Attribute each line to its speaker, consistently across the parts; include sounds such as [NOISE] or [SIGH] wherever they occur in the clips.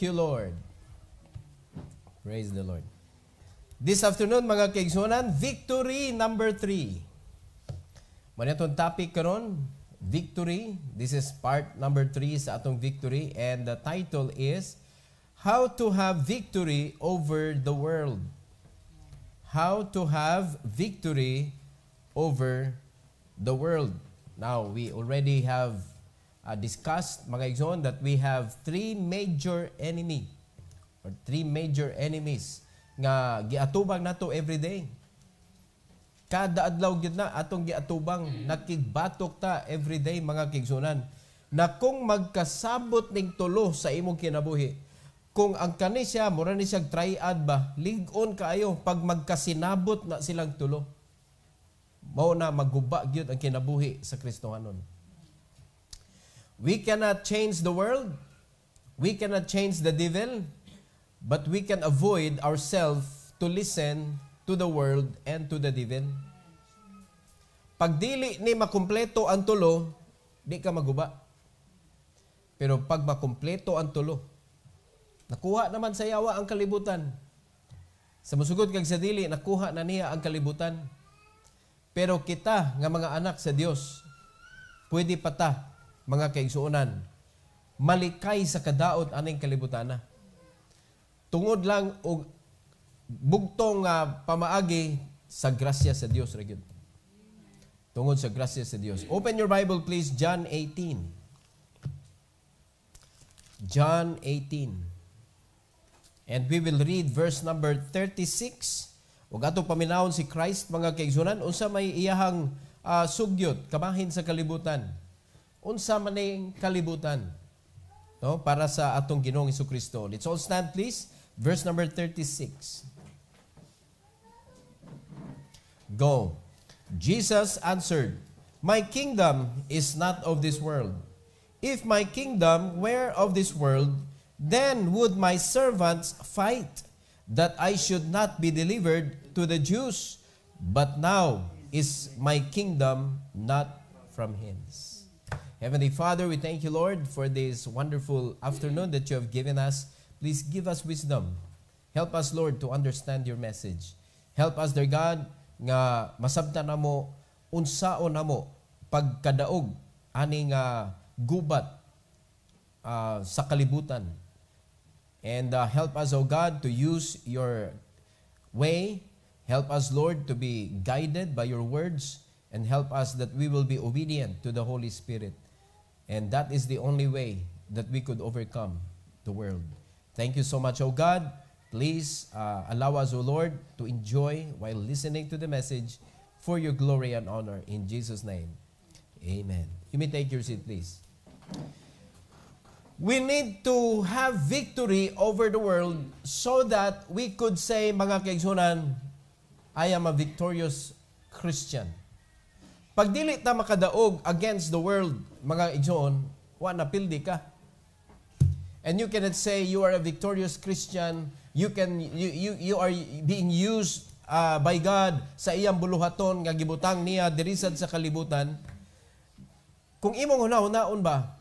Speaker 1: Thank you, Lord. Praise the Lord. This afternoon, mga kaigsunan, victory number three. Muna itong topic karon victory. This is part number three sa atong victory. And the title is, How to have victory over the world. How to have victory over the world. Now, we already have uh, discussed, mga igsoon, that we have three major enemy or three major enemies nga giatubang nato every day. Kada adlaw gyud na atong giatubang nakigbatok ta every day mga kigsunan na kung magkasabot ning tulo sa imong kinabuhi kung ang kani siya mura ni siya triad ba ligon kaayo pag magkasinabot na silang tulo mao na maguba gyud ang kinabuhi sa Kristohanon. We cannot change the world. We cannot change the devil. But we can avoid ourselves to listen to the world and to the devil. Pag dili ni makumpleto ang tulo, di ka maguba. Pero pag makumpleto ang tulo, nakuha naman sa yawa ang kalibutan. Sa musugod kag sa dili, nakuha na niya ang kalibutan. Pero kita nga mga anak sa Dios, pwede pa ta mga kaigsuonan, malikay sa kadaot aning kalibutan na. Tungod lang og bugtong uh, pamaagi sa grasya sa Dios ra Tungod sa grasya sa Dios. Open your Bible please John 18. John 18. And we will read verse number 36. Ug ato paminawon si Christ mga kaigsunan unsa may iyahang uh, sugyot kamahin sa kalibutan unsa man ning kalibutan no para sa atong Ginoong Kristo. Let's all stand please. Verse number 36. Go. Jesus answered, My kingdom is not of this world. If my kingdom were of this world, then would my servants fight that I should not be delivered to the Jews. But now is my kingdom not from hence. Heavenly Father, we thank you, Lord, for this wonderful afternoon that you have given us. Please give us wisdom. Help us, Lord, to understand your message. Help us, dear God, nga masabta na mo, unsaon na mo, pagkadaog, aning uh, gubat uh, sa kalibutan. And uh, help us, O God, to use your way. Help us, Lord, to be guided by your words. And help us that we will be obedient to the Holy Spirit. And that is the only way that we could overcome the world. Thank you so much, O God. Please uh, allow us, O Lord, to enjoy while listening to the message for your glory and honor. In Jesus' name, amen. You may take your seat, please. We need to have victory over the world so that we could say, mga kaigsunan, I am a victorious Christian. Pag dili ta makadaog against the world, mga igsoon, wa na napildi ka. And you cannot say you are a victorious Christian, you can you you, you are being used uh, by God sa iyang buluhaton nga gibutang niya diri sa kalibutan. Kung imong hunahon ba,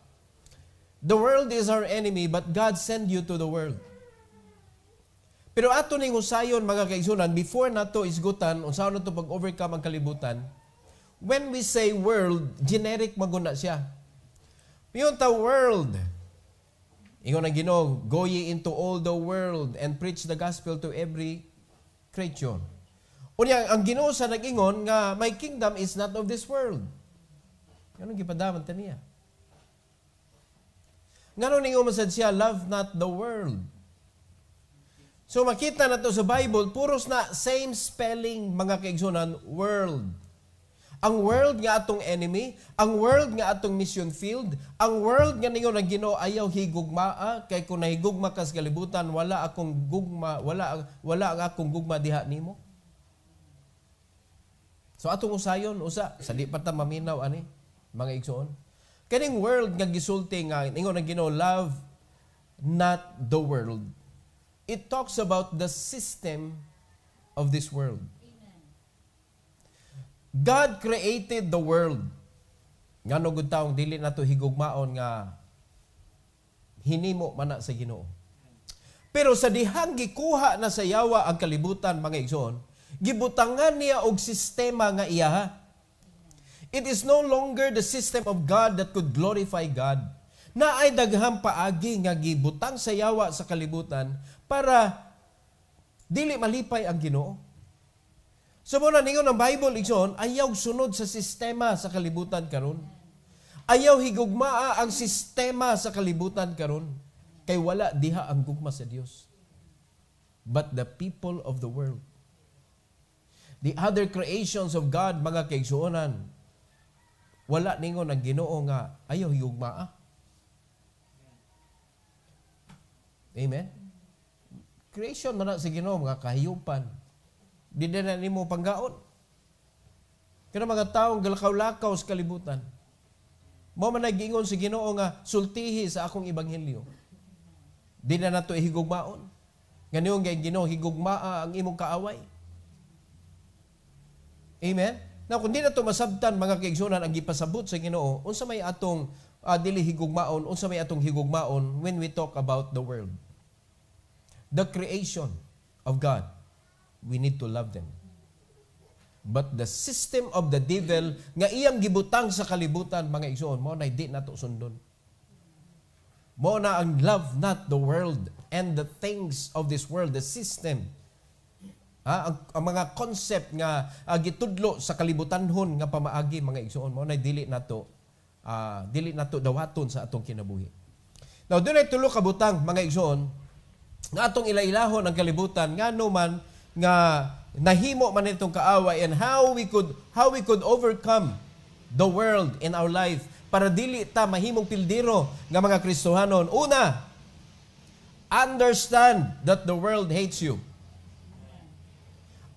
Speaker 1: the world is our enemy but God send you to the world. Pero ato ning usayon mga kaigsoonan before nato isgutan unsaon nato pag-overcome ang kalibutan, when we say world, generic maguna siya. Piyon ta world. Ingon ang Ginoo, go ye into all the world and preach the gospel to every creature. Unya ang Ginoo sa nag-ingon nga my kingdom is not of this world. Ganun gipadaman ta niya. Nganon ni umasad siya, love not the world. So makita na to sa Bible, puros na same spelling mga kaigsunan, world. Ang world nga atong enemy, ang world nga atong mission field, ang world nga niyo na Ginoo ayaw higugmaa ah, kay kung nahigugma kas kalibutan wala akong gugma, wala wala akong gugma diha nimo. So atong usayon usa sa di pa ta maminaw ani mga igsoon. Kaning world nga gisulti nga ingon na Ginoo love not the world. It talks about the system of this world God created the world. Nga no gud taong dili na nato higugmaon nga hinimo man na sa Ginoo. Pero sa dihang gikuha na sa yawa ang kalibutan mga igsoon, gibutangan niya og sistema nga iyaha. It is no longer the system of God that could glorify God. Na ay daghang paagi nga gibutang sa yawa sa kalibutan para dili malipay ang Ginoo. So na ningon ang Bible igsoon, ayaw sunod sa sistema sa kalibutan karon. Ayaw higugmaa ang sistema sa kalibutan karon kay wala diha ang gugma sa Dios. But the people of the world the other creations of God, mga kaigsuonan, wala ningon ang ginoo nga, ayaw higugmaa. Amen? Creation man sa ginoo, mga kahiyupan. Di na nimo panggaon. Kaya mga taong galakaw-lakaw sa kalibutan. Mo man nagingon si Ginoo nga sultihi sa akong ebanghelyo. Di na nato ihigugmaon. Ganun kay Ginoo higugma ang imong kaaway. Amen. Na kung di na to masabtan mga kaigsunan ang gipasabot sa Ginoo, unsa may atong uh, dili higugmaon, unsa may atong higugmaon when we talk about the world. The creation of God we need to love them. But the system of the devil nga iyang gibutang sa kalibutan mga igsoon mo na di nato sundon. Mo na ang love not the world and the things of this world, the system. Ha? Ang, ang mga concept nga uh, gitudlo sa kalibutanhon nga pamaagi mga igsoon mo na ah, dili nato uh, dili nato dawaton sa atong kinabuhi. Now dunay tulo ka butang mga igsoon nga atong ilailahon ang kalibutan nga no man nga nahimo man itong kaaway and how we could how we could overcome the world in our life para dili ta mahimong pildiro nga mga Kristohanon. Una, understand that the world hates you.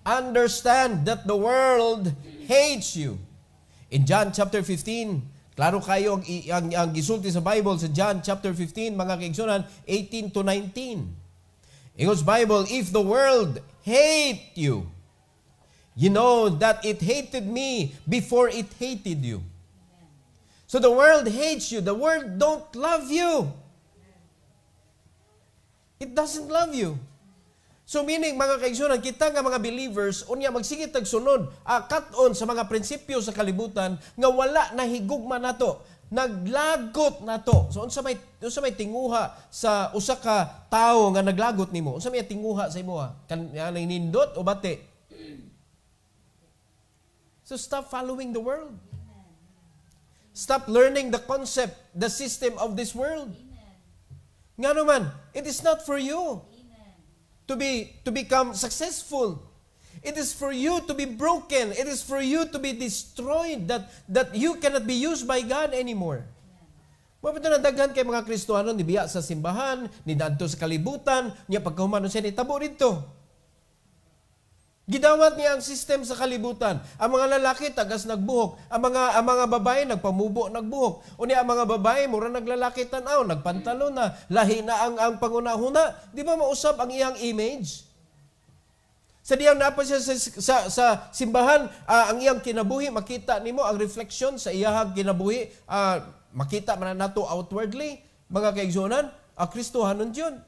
Speaker 1: Understand that the world hates you. In John chapter 15, klaro kayo ang, ang, ang gisulti sa Bible sa John chapter 15, mga kaigsunan, 18 to 19. In God's Bible, if the world hate you. You know that it hated me before it hated you. So the world hates you. The world don't love you. It doesn't love you. So meaning, mga kaigsunan, kita nga mga believers, unya magsigit tagsunod, ah, cut on sa mga prinsipyo sa kalibutan, nga wala na higugma nato naglagot na to. So unsa may unsa may tinguha sa usa ka tawo nga naglagot nimo? Unsa may tinguha sa imoha? Ah? Kan anay nindot o bati? So stop following the world. Stop learning the concept, the system of this world. Nga naman, it is not for you to be to become successful It is for you to be broken. It is for you to be destroyed that that you cannot be used by God anymore. Mabito na daghan kay mga Kristohanon ni biya sa simbahan, ni dadto sa kalibutan, niya pagkahumanon siya ni tabo dito. Gidawat niya ang system sa kalibutan. Ang mga lalaki tagas nagbuhok, ang mga ang mga babae nagpamubo nagbuhok. Unya ang mga babae mura naglalaki tan-aw, nagpantalo na, lahi na ang ang pangunahuna. Di ba mausab ang iyang image? Sa diyang napon siya sa, sa, sa simbahan, uh, ang iyang kinabuhi, makita nimo ang reflection sa iyang kinabuhi, uh, makita man nato outwardly, mga kaigsunan, ang ah, Kristo hanon dyan.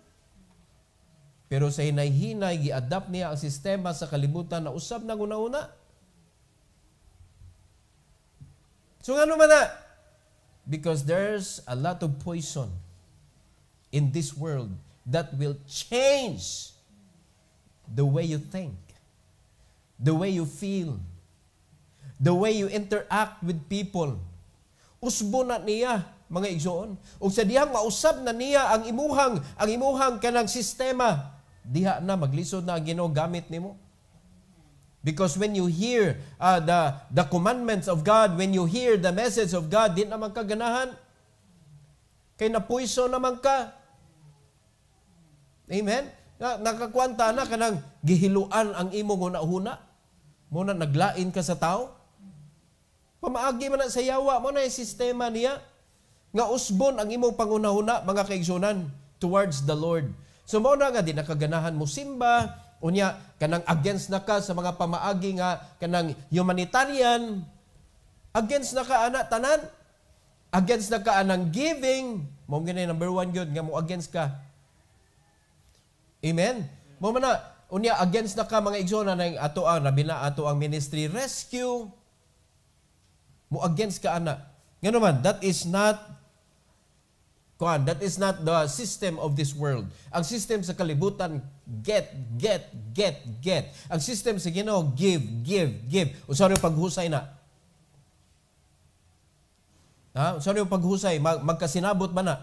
Speaker 1: Pero sa hinay-hinay, gi-adapt niya ang sistema sa kalibutan na usab na una-una. So ano man na? Because there's a lot of poison in this world that will change the way you think, the way you feel, the way you interact with people. Usbo na niya, mga igsoon. Ug sa dihang mausab na niya ang imuhang, ang imuhang kanang sistema, diha na maglisod na ang ginogamit nimo. Because when you hear uh, the, the commandments of God, when you hear the message of God, di naman ka ganahan. Kay napuiso naman ka. Amen? Na, nakakwanta na kanang gihiluan ang imo nga huna. Muna naglain ka sa tao. Pamaagi man sa yawa mo na yung sistema niya nga usbon ang imong pangunahuna mga kaigsunan towards the Lord. So mo na nga di nakaganahan mo simba unya kanang against na ka sa mga pamaagi nga kanang humanitarian against na ka ana tanan against na ka anang giving mo ganay number one gyud nga mo against ka Amen? Mo na, unya against na ka mga igsoon na ato ang rabi na ato ang ministry rescue. Mo against ka ana. Ngano man, that is not kuan, that is not the system of this world. Ang system sa kalibutan get, get, get, get. Ang system sa Ginoo give, give, give. Usa rin paghusay na. Ha? Usa rin paghusay mag, magkasinabot ba na?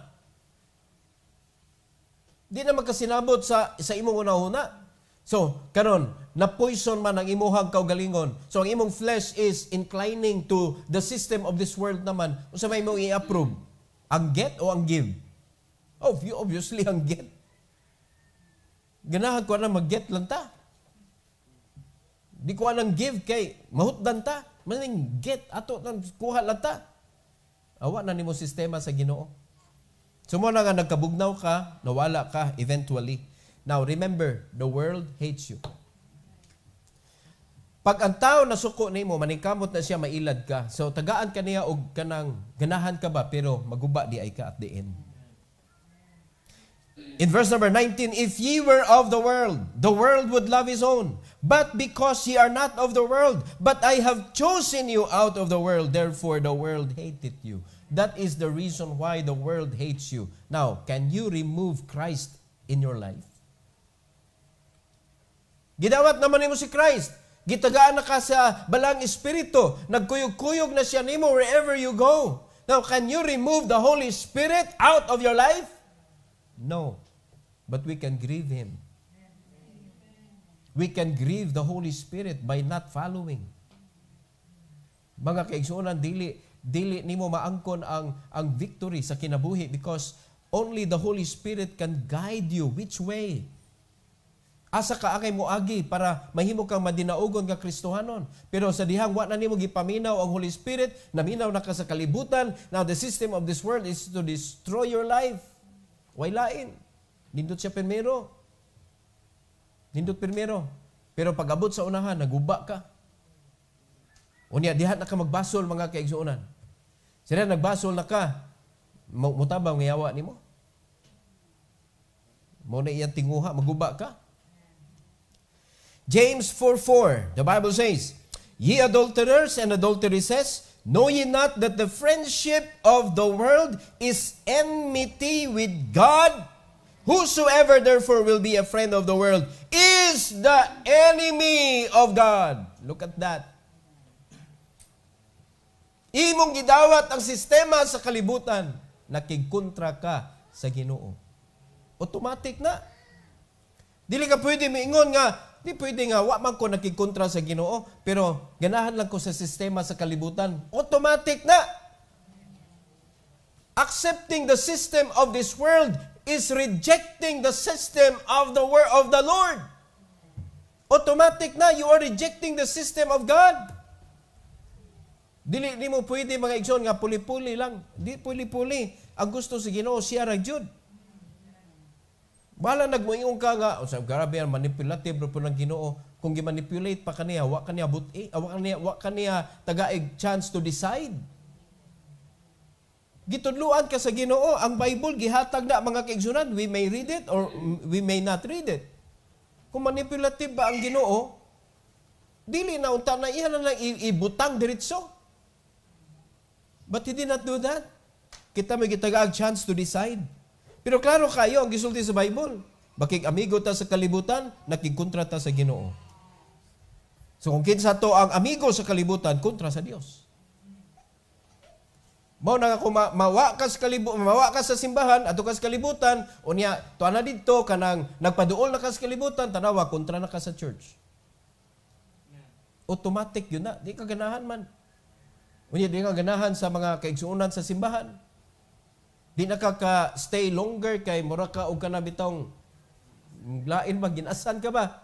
Speaker 1: Di na magkasinabot sa sa imong una-una. So, karon na poison man ang imuhang kaugalingon. So ang imong flesh is inclining to the system of this world naman. Unsa may imong i-approve? Ang get o ang give? Oh, you obviously ang get. Ganahan ko na mag-get lang ta. Di ko anang give kay mahutdan ta. Maling get ato nang kuha lang ta. Awa na nimo sistema sa Ginoo. So mo na nga nagkabugnaw ka, nawala ka eventually. Now remember, the world hates you. Pag ang tao nasuko nimo, maningkamot na siya mailad ka. So tagaan ka niya og kanang ganahan ka ba pero maguba di ay ka at the end. In verse number 19, if ye were of the world, the world would love his own. But because ye are not of the world, but I have chosen you out of the world, therefore the world hated you. That is the reason why the world hates you. Now, can you remove Christ in your life? Gidawat naman nimo si Christ. Gitagaan na ka sa balang espiritu. Nagkuyog-kuyog na siya nimo wherever you go. Now, can you remove the Holy Spirit out of your life? No. But we can grieve Him. We can grieve the Holy Spirit by not following. Mga kaigsuunan, dili, dili nimo maangkon ang ang victory sa kinabuhi because only the Holy Spirit can guide you which way. Asa ka akay agi para mahimo kang madinaugon ka Kristohanon. Pero sa dihang wa na nimo gipaminaw ang Holy Spirit, naminaw na ka sa kalibutan. Now the system of this world is to destroy your life. Way lain. Nindot siya primero. Nindot primero. Pero pagabot sa unahan, naguba ka. Unya dihat na ka magbasol mga kaigsuonan. Sira nagbasol na ka. Mutabang ngayawa ni mo. Mo na iyang tinguha, maguba ka. James 4.4, the Bible says, Ye adulterers and adulteresses, know ye not that the friendship of the world is enmity with God? Whosoever therefore will be a friend of the world is the enemy of God. Look at that. Imong gidawat ang sistema sa kalibutan, nakigkontra ka sa Ginoo. Automatic na. Dili ka pwede miingon nga, di pwede nga, wa man ko nakigkontra sa Ginoo, pero ganahan lang ko sa sistema sa kalibutan. Automatic na. Accepting the system of this world is rejecting the system of the word of the Lord. Automatic na, you are rejecting the system of God. Dili di mo pwede mga igsoon nga puli-puli lang. Di puli-puli. Ang gusto si Ginoo siya ra jud. Bala nagmoingon ka nga usab oh, grabe ang manipulative ro pud ang Ginoo. Kung gi-manipulate pa kaniya, wa kaniya buti, eh, wa kaniya wa kaniya tagaig chance to decide. Gitudluan ka sa Ginoo, ang Bible gihatag na mga kaigsoonan we may read it or we may not read it. Kung manipulative ba ang Ginoo, dili na unta na iya na lang ibutang diretso. But he did not do that. Kita may gitagaag chance to decide. Pero klaro kayo, ang gisulti sa Bible, bakig amigo ta sa kalibutan, nakigkontra ta sa ginoo. So kung kinsa to ang amigo sa kalibutan, kontra sa Dios. Mao na kung ma- mawa ka sa kalibutan, mawa ka sa simbahan, ato ka sa kalibutan, unya, tuana didto, kanang nagpaduol na ka sa kalibutan, tanawa, kontra na ka sa church. Automatic yun na. Di ka ganahan man. Unya di nga ganahan sa mga kaigsuonan sa simbahan. Di nakaka-stay longer kay mura ka og kanabitong lain ba ginasan ka ba?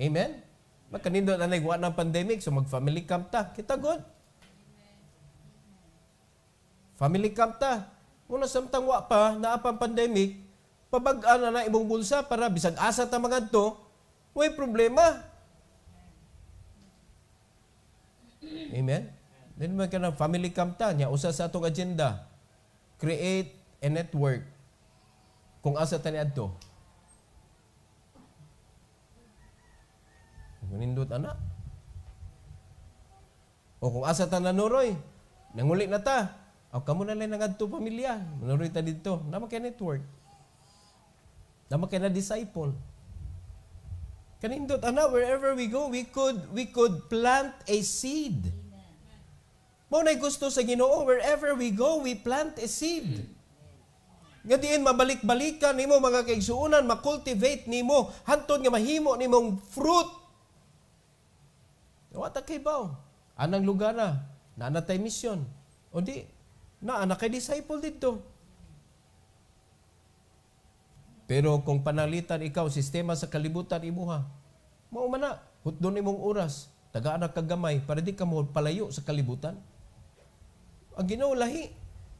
Speaker 1: Amen. Makanindo na nagwa ng pandemic so mag-family camp ta. Kita god. Family camp ta. Muna samtang wa pa naa pang pandemic, pabag-an na na imong bulsa para bisag asa ta magadto, way problema. Amen? Then man ka ng family camp ta niya, usa sa atong agenda. Create a network. Kung asa ta ni adto. Manindot ana. O kung asa ta nanuroy, nanguli na ta. O kamo na lang nagadto pamilya. Manuroy ta dito. Na kay network. Naman kay na disciple. Kanindot ana wherever we go, we could we could plant a seed. Mao nay gusto sa Ginoo, wherever we go, we plant a seed. Nga diin mabalik-balikan nimo mga kaigsuonan, makultivate nimo hantod nga mahimo nimong fruit. Wa ta kay baw. Anang lugar na, na natay misyon. O di, na anak kay disciple dito. Pero kung panalitan ikaw, sistema sa kalibutan imuha, mauma na, hutdon imong oras, tagaan ka gamay, para di ka mo palayo sa kalibutan. Ang ginaw, lahi.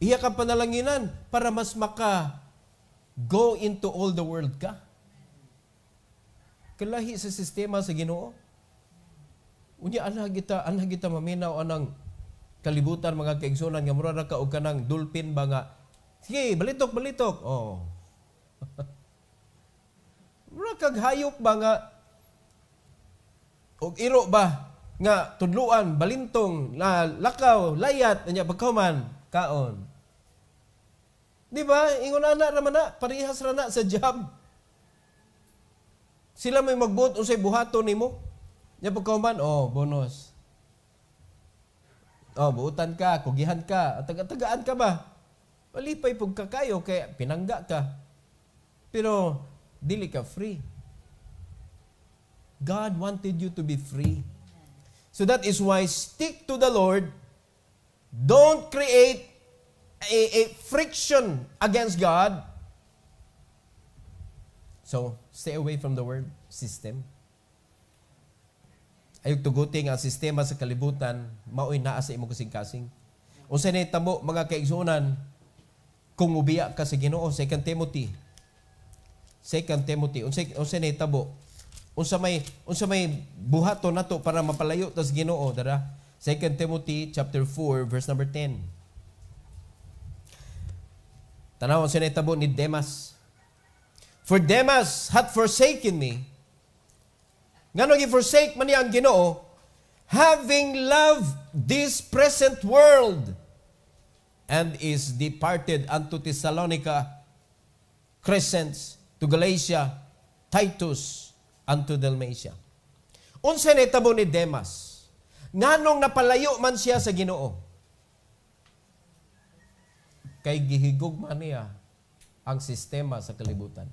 Speaker 1: Iya ka panalanginan para mas maka go into all the world ka. Kalahi sa sistema sa ginoo. Unya, anha kita, anha kita maminaw anang kalibutan mga kaigsunan nga mura ka og kanang dolphin ba nga sige balitok balitok oh [LAUGHS] Mura kag hayop ba nga og iro ba nga tudluan, balintong, la, lakaw, layat, nya pagkaman, kaon. Di ba? Ingon ana ra man parihas ra na sa job. Sila may magbuot unsay buhato nimo. Nya pagkaman, oh, bonus. Oh, buutan ka, kugihan ka, tagaan ka ba? Walipay pug kakayo kay pinangga ka. Pero dili ka free. God wanted you to be free. So that is why stick to the Lord. Don't create a, a friction against God. So, stay away from the word system. Ayog tuguti ang sistema sa kalibutan, mao'y naa sa imong kasing-kasing. Unsa na tambo mga kaigsuonan kung ubiya ka sa Ginoo, 2 Timothy 2 Timothy unsay unsay nahitabo unsa may unsa may buhaton nato para mapalayo tas Ginoo dara 2 Timothy chapter 4 verse number 10 Tanaw unsa nahitabo ni Demas For Demas hath forsaken me Ngano gi-forsake man niya ang Ginoo having loved this present world and is departed unto Thessalonica Crescents to Galatia, Titus, unto Dalmatia. Unsa ni tabo ni Demas? Nganong napalayo man siya sa Ginoo? Kay gihigog man niya ang sistema sa kalibutan.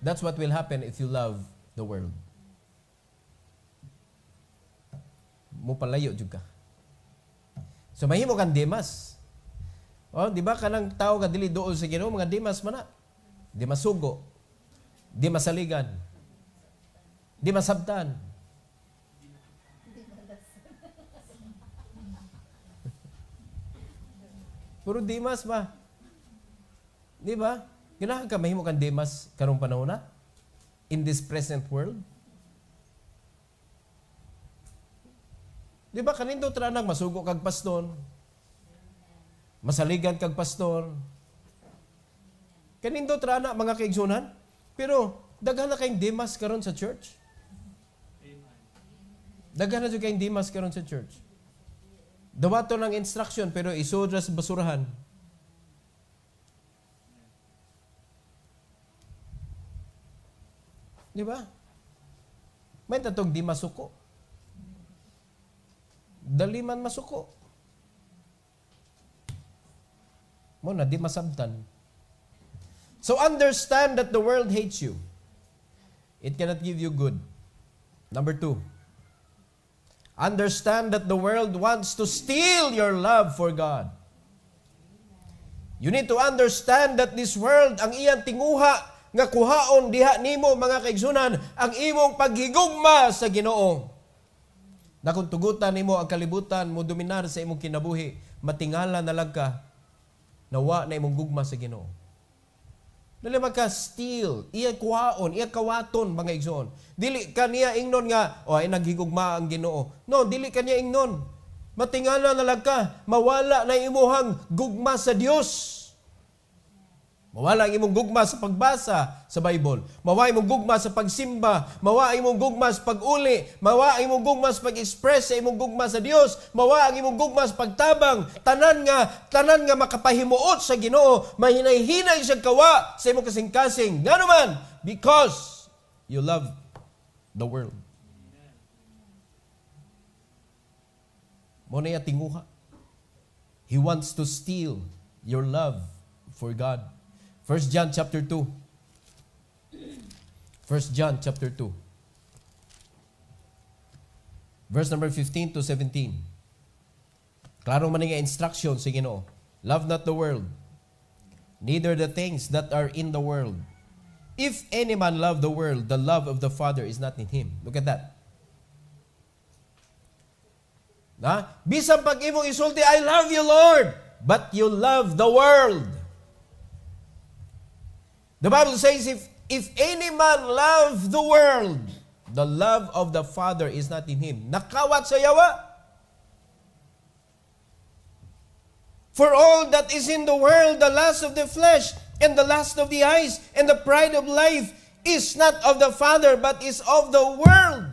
Speaker 1: That's what will happen if you love the world. Mupalayo jud ka. So mahimo kang Demas. Oh, di ba kanang tao ka dili duol sa Ginoo mga Demas man na di masugo, di masaligan, di masabtan. Puro Dimas ba? Di ba? Ganahan ka mahimo kang Dimas karong panahon na? In this present world? Di ba kanindo tranag masugo kag pastor? Masaligan kag pastor? Kanindo tra na mga kaigsunan, pero daghan na kayong Demas karon sa church. Daghan na kayong Demas karon sa church. Dawato ng instruction pero isodras basurahan. Di ba? May tatog di masuko. Daliman masuko. Mo na di masabtan. So understand that the world hates you. It cannot give you good. Number two, understand that the world wants to steal your love for God. You need to understand that this world, ang iyang tinguha, nga kuhaon diha nimo mga kaigsunan ang imong paghigugma sa Ginoo. Nakuntugutan nimo ang kalibutan mo dominar sa imong kinabuhi, matingala na lang ka nawa na imong gugma sa Ginoo. Dali magka steal, iya kuhaon, iya kawaton mga igsoon. Dili kaniya ingnon nga o oh, ay naghigugma ang Ginoo. No, dili kaniya ingnon. Matingala na lang ka, mawala na imuhang gugma sa Dios. Mawala ang imong gugma sa pagbasa sa Bible. Mawa imong gugma sa pagsimba. Mawa imong gugma sa paguli. Mawa imong gugma sa pag-express sa imong gugma sa Dios. Mawa ang imong gugma sa pagtabang. Tanan nga tanan nga makapahimuot sa Ginoo, mahinay-hinay sa kawa sa imong kasing-kasing. Ngano man? because you love the world. Mo na tinguha. He wants to steal your love for God. 1 John chapter 2. 1 John chapter 2. Verse number 15 to 17. Klaro man instruction sa Ginoo. Love not the world, neither the things that are in the world. If any man love the world, the love of the Father is not in him. Look at that. Na? Bisan pag imong isulti, I love you, Lord, but you love the world. The Bible says, if, if any man love the world, the love of the Father is not in him. Nakawat sa yawa. For all that is in the world, the lust of the flesh, and the lust of the eyes, and the pride of life, is not of the Father, but is of the world.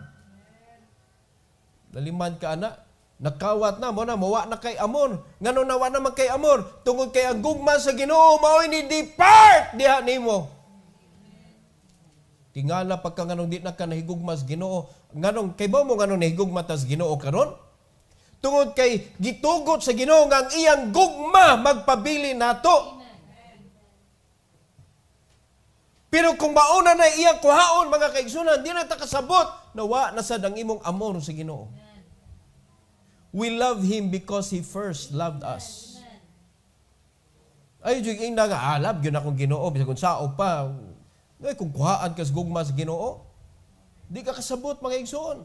Speaker 1: Laliman ka, anak. Nakawat na mo na, mawa na kay Amor. Ngano nawa naman kay Amor, tungod kay ang gugma sa ginoo, mao ni depart diha nimo. Tingala pagka nganong di na ka nahigugma ginoo. Nganong, kay ba mo nganong nahigugma tas ginoo karon? Tungod kay gitugot sa ginoo nga ang iyang gugma magpabili nato. Pero kung mauna na iyang kuhaon, mga kaigsoonan, di na ta kasabot na sad ang imong amor sa ginoo. We love Him because He first loved us. Ay, yung ing eh, nagaalab, yun akong ginoo, bisag kung sao pa. Ay, eh, kung kuhaan kas gugma sa ginoo, di ka kasabot mga igsoon.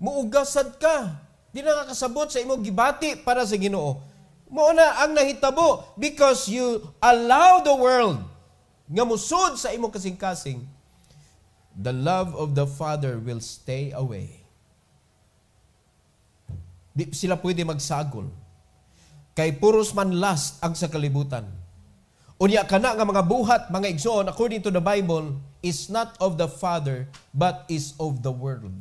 Speaker 1: Muugasad ka. Di na kasabot sa imong gibati para sa ginoo. Muna ang nahitabo because you allow the world nga musod sa imong kasing-kasing. The love of the Father will stay away. Di sila pwede magsagol. Kay puros man last ang sa kalibutan. Unya kana nga mga buhat, mga igsoon, according to the Bible, is not of the Father, but is of the world.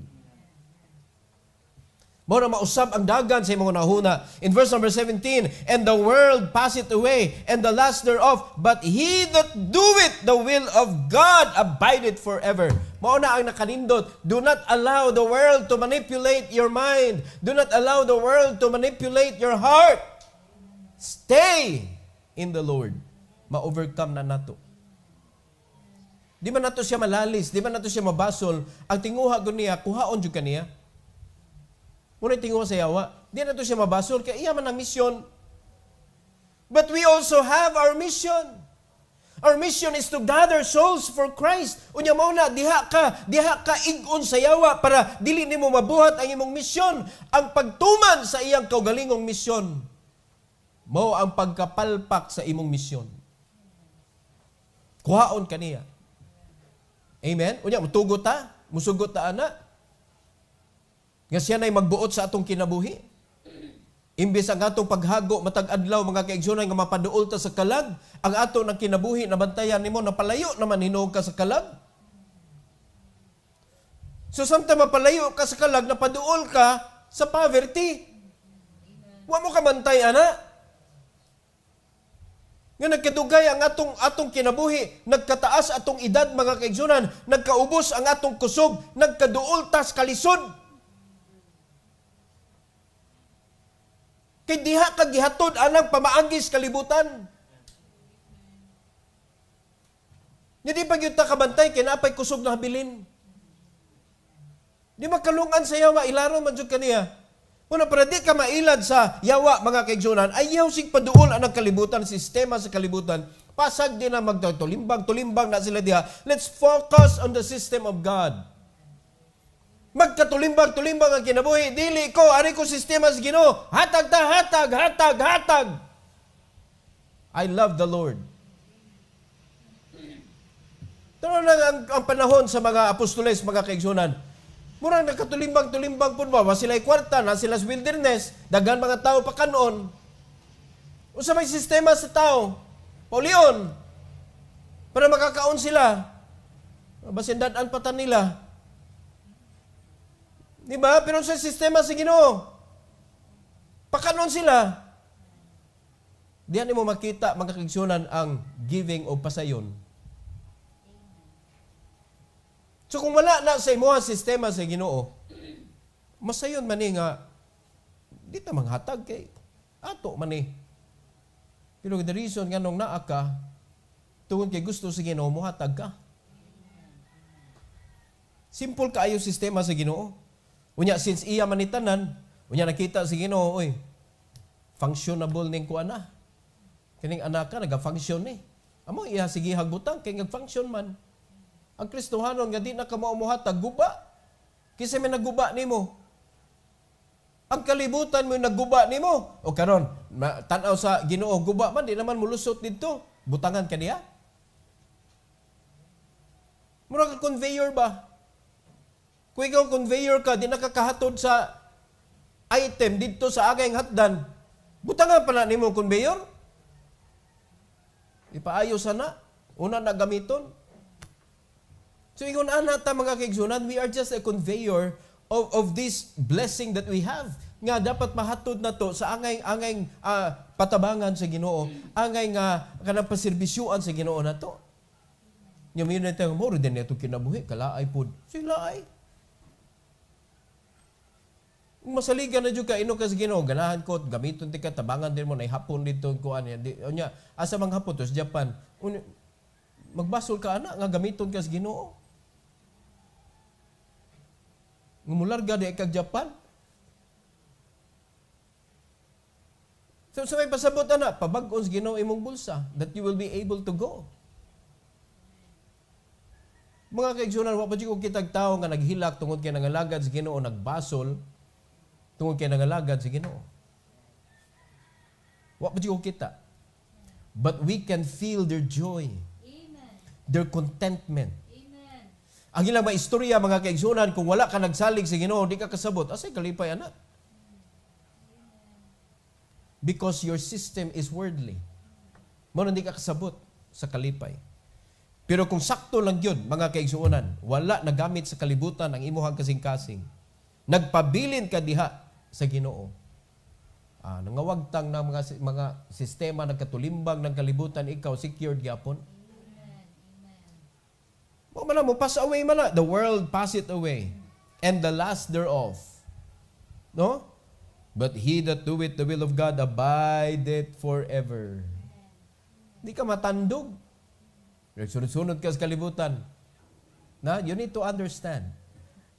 Speaker 1: Mo na mausab ang dagan sa imong nahuna. In verse number 17, And the world passeth away, and the last thereof, but he that doeth the will of God abideth forever. Mao na ang nakanindot. Do not allow the world to manipulate your mind. Do not allow the world to manipulate your heart. Stay in the Lord. Ma-overcome na nato. Di man nato siya malalis, di man nato siya mabasol. Ang tinguha ko niya, kuhaon jud kaniya. Muna tingo sa yawa, di na to siya mabasol, kaya iya man ang misyon. But we also have our mission. Our mission is to gather souls for Christ. Unya mo na, diha ka, diha ka igon sa yawa para dili nimo mabuhat ang imong misyon. Ang pagtuman sa iyang kaugalingong misyon, mao ang pagkapalpak sa imong misyon. Kuhaon kaniya. Amen? Unya, mutugot ta, musugot ta ana, nga siya na'y magbuot sa atong kinabuhi. Imbes ang atong paghago matag adlaw mga kaigsunan nga mapaduol ta sa kalag, ang ato ng kinabuhi nabantayan nimo napalayo naman hinog ka sa kalag. So samtang mapalayo ka sa kalag, napaduol ka sa poverty. Wa mo ka bantay, ana. Nga nagkadugay ang atong atong kinabuhi, nagkataas atong edad mga kaigsunan, nagkaubos ang atong kusog, nagkaduol tas kalisod. Kay diha ka gihatod anang pamaangis kalibutan. Nga di pag yuta kabantay, kinapay kusog na habilin. Di makalungan sa yawa, ilaro man jud kaniya. Una, para di ka mailad sa yawa, mga kaigsunan, ayaw sig paduol ang kalibutan, sistema sa kalibutan. Pasag din na magtulimbang, tulimbang na sila diha. Let's focus on the system of God. Magkatulimbang-tulimbang ang kinabuhi. Dili ko, ari ko sistema sa Ginoo. Hatag ta hatag, hatag, hatag. I love the Lord. Pero lang ang, ang panahon sa mga apostoles, mga kaigsunan. Murang nakatulimbang-tulimbang po ba? Wasila'y kwarta, na sila sa wilderness, daghan mga tao pa kanon. Usa may sistema sa tao, paulion, para makakaon sila. Basindadaan patan nila. Di ba? Pero sa sistema sa Ginoo, pakanon sila. Diyan mo makita mga kaigsunan ang giving o pasayon. So kung wala na sa imo ang sistema sa Ginoo, masayon man ni nga di ta manghatag kay ato man ni. Pero the reason nga nung naa ka, tungod kay gusto sa Ginoo, muhatag ka. Simple kaayo sistema sa Ginoo. Unya since iya manitanan, unya nakita si Ginoo, oy, functionable ning ko ana. Kining anak ka naga-function ni. Eh. Amo iya sige hagbutang kay nag-function man. Ang Kristohanon nga di na ka maumuhatag guba. Kisa may naguba nimo. Ang kalibutan mo nagguba nimo. O karon, tan-aw sa Ginoo guba man di naman mulusot didto. Butangan ka niya. Mura conveyor ba? Kung ikaw conveyor ka, di nakakahatod sa item dito sa agayang hatdan, buta nga pala ni mo conveyor. Ipaayos sana. Una na gamiton. So ingon ana ta mga kaigsunan, we are just a conveyor of, of this blessing that we have nga dapat mahatod na to sa angay angay uh, patabangan sa Ginoo, angay nga kanang paserbisyuan sa Ginoo na to. Yung minatang mo, rin na ito kinabuhi, kalaay po. Sila ay masaligan na jud ka ino kas Ginoo ganahan ko gamiton ti tabangan din mo na hapon dito ko ani di unya asa mang hapon tos Japan un, magbasol ka ana nga gamiton kas Ginoo ngumularga di kag Japan So, so may pasabot ana pabag-on sa Ginoo imong bulsa that you will be able to go. Mga kaigsunan, wa pa ko kitag tawo nga naghilak tungod kay nangalagad sa Ginoo nagbasol tungod kay nangalagad si Ginoo. Wa pud ko kita. But we can feel their joy. Amen. Their contentment. Amen. Ang ilang mga istorya, mga kaigsunan, kung wala ka nagsalig sa Ginoo, di ka kasabot. Asay kalipay anak. Because your system is worldly. Mo hindi ka kasabot sa kalipay. Pero kung sakto lang yun, mga kaigsuunan, wala nagamit sa kalibutan ang imuhang kasing-kasing. Nagpabilin ka diha sa Ginoo. Ah, nangawagtang ng mga mga sistema ng katulimbang ng kalibutan ikaw secured gyapon. Mo man mo pass away man the world pass it away and the last thereof. No? But he that doeth the will of God abideth forever. Hindi ka matandog. Sunod-sunod ka sa kalibutan. Na, you need to understand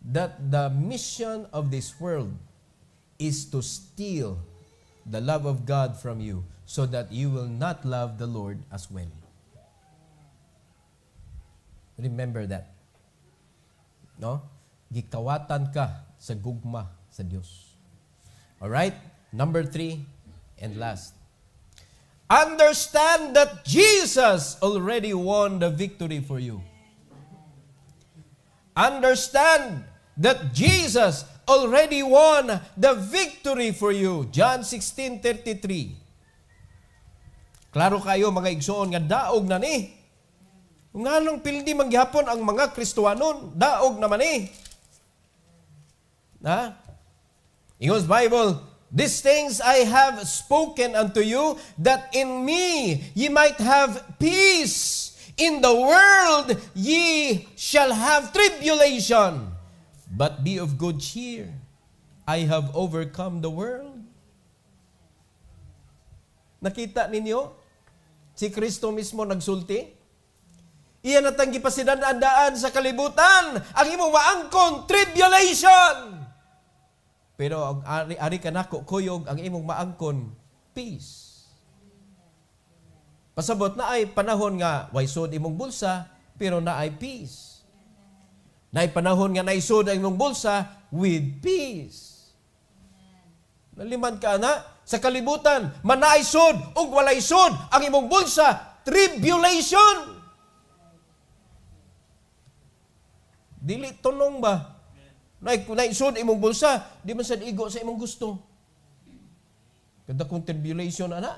Speaker 1: that the mission of this world is to steal the love of God from you so that you will not love the Lord as well. Remember that. No? Gikawatan ka sa gugma sa Diyos. All right? Number three and last. Understand that Jesus already won the victory for you. Understand that Jesus already won the victory for you. John 16:33. Klaro kayo mga igsoon nga daog na ni. Nga nung pildi manggihapon ang mga Kristohanon, daog naman ni. Na? Ingos Bible, These things I have spoken unto you, that in me ye might have peace. In the world ye shall have tribulation. But be of good cheer. I have overcome the world. Nakita ninyo? Si Kristo mismo nagsulti. Iyan natang gipasidan andaan sa kalibutan. Ang imong maangkon, tribulation. Pero ang ari, ari kanako kuyog ang imong maangkon, peace. Pasabot na ay panahon nga way sud imong bulsa, pero na ay peace. Dahil panahon nga naisod ang imong bulsa with peace. Naliman ka na sa kalibutan, manaisod ug walay sod ang imong bulsa, tribulation. Dili tunong ba? Naisod imong bulsa, di man sad igo sa imong gusto. Kada kung tribulation ana.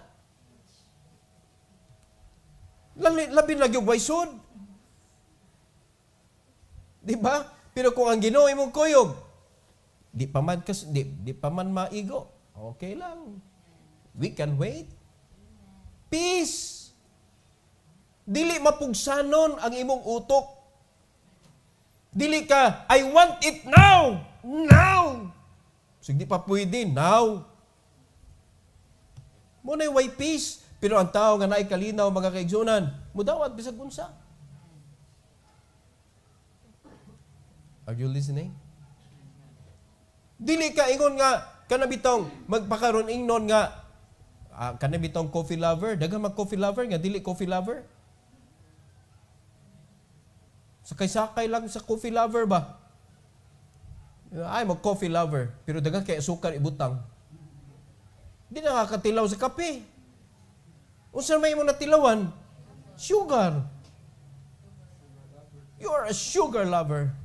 Speaker 1: Labi lagi way sod. Di ba? Pero kung ang ginawa imong kuyog, di pa man, kas, di, di pa man maigo. Okay lang. We can wait. Peace. Dili mapugsanon ang imong utok. Dili ka, I want it now! Now! Sige pa pwede, now. Muna'y way peace. Pero ang tao nga naay kalinaw, mga kaigsunan, mudawat bisag unsa. Are you listening? Dili ka ingon nga kanabitong magpakaron ingnon nga uh, kanabitong coffee lover, daghang mag coffee lover nga dili coffee lover. Sakay-sakay lang sa coffee lover ba? Ay, a coffee lover. Pero daghang kay asukar ibutang. Di nakakatilaw sa kape. Unsa may mo natilawan? Sugar. You are a sugar lover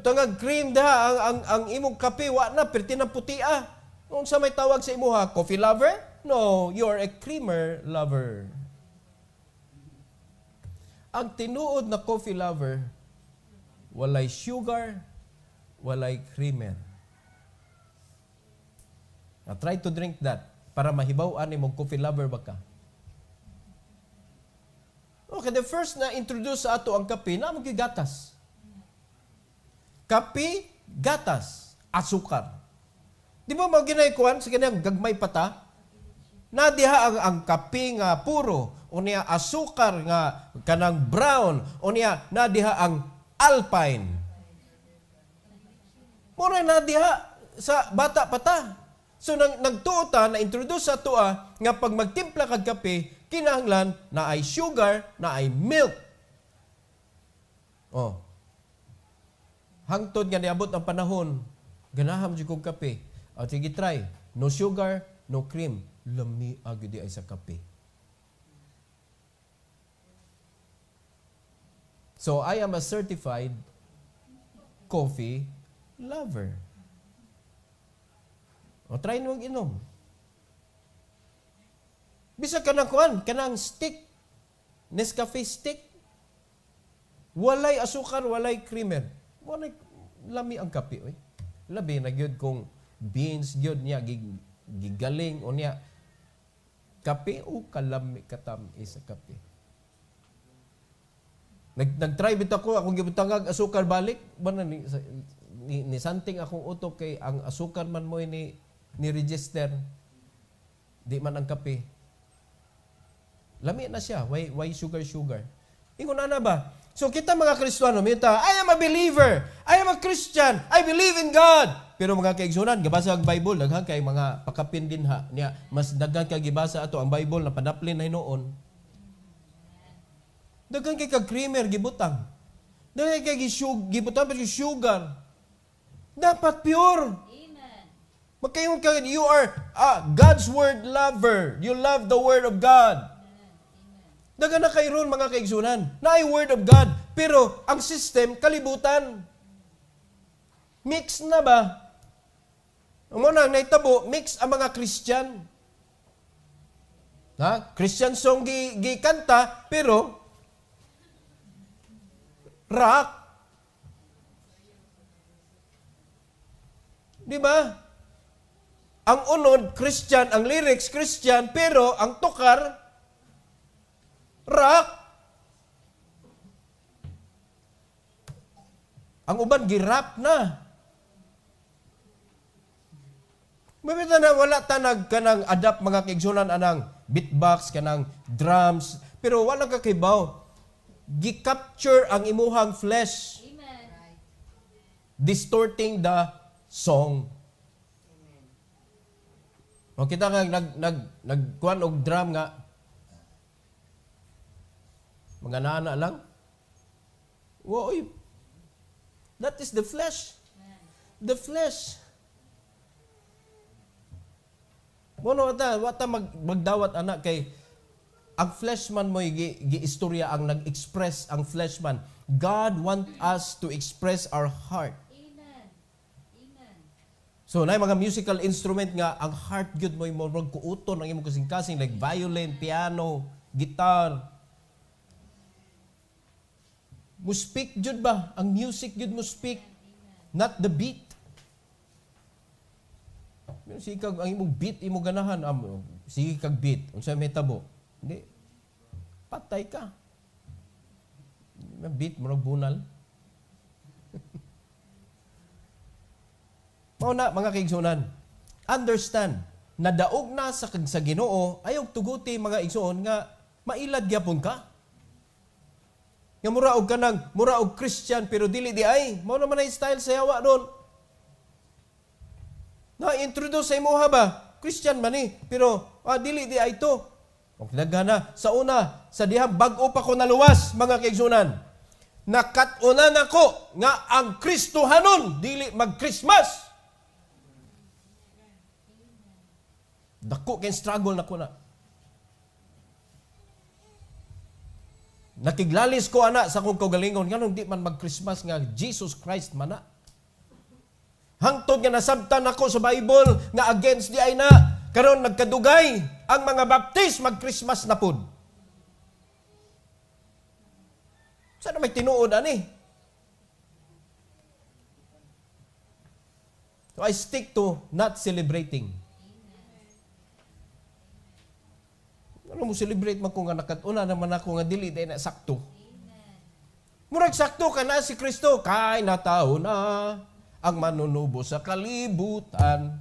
Speaker 1: tanga green da ang ang, ang imong kape wa na perti na puti ah. Noon sa may tawag sa imuha, coffee lover? No, you are a creamer lover. Ang tinuod na coffee lover, walay sugar, walay creamer. Now try to drink that para mahibaw-an imong coffee lover ba ka. Okay, the first na introduce sa ato ang kape na magigatas. gatas kapi, gatas, asukar. Di ba mga ginaikuan sa kanyang gagmay pata? Na diha ang, ang kapi nga puro, o niya asukar nga kanang brown, o niya na diha ang alpine. Mura na diha sa bata pata. So nang nagtuota na introduce sa tua nga pag magtimpla kag kape kinahanglan na ay sugar na ay milk. Oh hangtod nga niabot ang panahon, ganaham jud kog kape. At sige try, no sugar, no cream, lami agyo di ay sa kape. So I am a certified coffee lover. O try nung inom. Bisa ka ng kuan, kanang stick. Nescafe stick. Walay asukar, walay creamer. Mo like, lami ang kape, oy. Labi na gyud kung beans gyud niya gig, gigaling o niya kape o kalami katam isa kape. Nag nagtry bitaw ko akong gibutangag asukar balik Bana ni, ni, ni something akong utok kay ang asukar man mo ni ni register di man ang kape. Lami na siya. Why, why sugar, sugar? Ingon na na ba? So kita mga Kristiyano, minta, I am a believer. I am a Christian. I believe in God. Pero mga kaigsunan, gabasa ang Bible, daghan kay mga pakapin ha. Niya, mas daghan kay gibasa ato ang Bible na padaplin na noon. Daghan kay kag creamer gibutang. Daghan kay gisug gibutang pero sugar. Dapat pure. Amen. Magkayon ka, you are a God's word lover. You love the word of God. Dagana kay ron mga kaigsunan. Na ay word of God. Pero ang system, kalibutan. Mix na ba? na naitabo, mix ang mga Christian. Ha? Christian song gi, gi kanta, pero rock. Di ba? Ang unod, Christian. Ang lyrics, Christian. Pero ang tukar, Rock! Ang uban, girap na. Mabita na wala tanag kanang adapt mga kaigsunan anang beatbox, kanang drums, pero wala kakibaw. Gi-capture ang imuhang flesh. Amen. Distorting the song. Amen. O kita nga nag nag nagkuan og drum nga mga nana lang. Woy, that is the flesh. The flesh. Mono ata, wata mag, magdawat anak kay ang flesh man mo istorya ang nag-express ang flesh man. God want us to express our heart. Amen. Amen. So na mga musical instrument nga ang heart gud mo imo kuuto ang imo kasing-kasing like violin, piano, guitar, mo speak jud ba? Ang music jud mo speak, not the beat. Pero si kag ang imong beat imo ganahan amo. Sige kag beat, unsa may tabo? Hindi. Patay ka. May beat mo bunal. [LAUGHS] Mao na mga kaigsunan. Understand na daog na sa kag sa Ginoo ayog tuguti mga igsoon nga mailad gyapon ka nga mura og kanang mura og Christian pero dili di ay mao naman ay style sa yawa doon na introduce sa imuha ba Christian man ni pero ah, dili di ay to og nagana sa una sa dihang bag-o pa ko naluwas mga kaigsoonan. kaigsunan nakatunan ako nga ang Kristohanon dili mag-Christmas dako kay struggle na ko na Nakiglalis ko ana sa kong kaugalingon nganong di man mag-Christmas nga Jesus Christ mana. Hangtod nga nasabtan ako sa Bible nga against di ay na karon nagkadugay ang mga Baptist mag-Christmas na pud. Sana may tinuod ani. So I stick to not celebrating. Ano mo celebrate man ko nga nakatuna naman ako nga dili dahil na sakto. Murag sakto ka na si Kristo, kay natao na ang manunubo sa kalibutan.